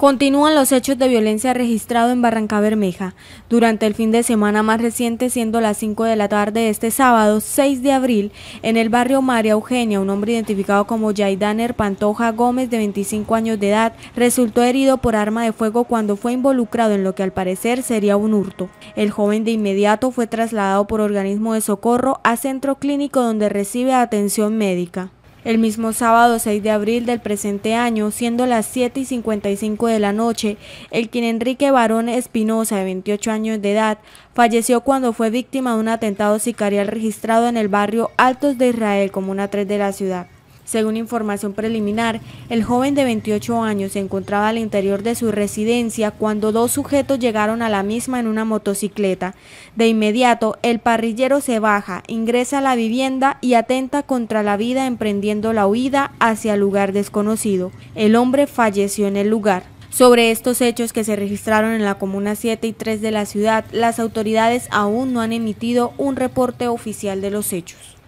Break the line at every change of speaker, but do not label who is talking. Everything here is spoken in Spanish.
Continúan los hechos de violencia registrados en Barranca Bermeja. Durante el fin de semana más reciente, siendo las 5 de la tarde de este sábado 6 de abril, en el barrio María Eugenia, un hombre identificado como Jaidaner Pantoja Gómez, de 25 años de edad, resultó herido por arma de fuego cuando fue involucrado en lo que al parecer sería un hurto. El joven de inmediato fue trasladado por organismo de socorro a centro clínico donde recibe atención médica. El mismo sábado 6 de abril del presente año, siendo las 7 y 55 de la noche, el quien Enrique Barón Espinosa, de 28 años de edad, falleció cuando fue víctima de un atentado sicarial registrado en el barrio Altos de Israel, comuna 3 de la ciudad. Según información preliminar, el joven de 28 años se encontraba al interior de su residencia cuando dos sujetos llegaron a la misma en una motocicleta. De inmediato, el parrillero se baja, ingresa a la vivienda y atenta contra la vida emprendiendo la huida hacia lugar desconocido. El hombre falleció en el lugar. Sobre estos hechos que se registraron en la Comuna 7 y 3 de la ciudad, las autoridades aún no han emitido un reporte oficial de los hechos.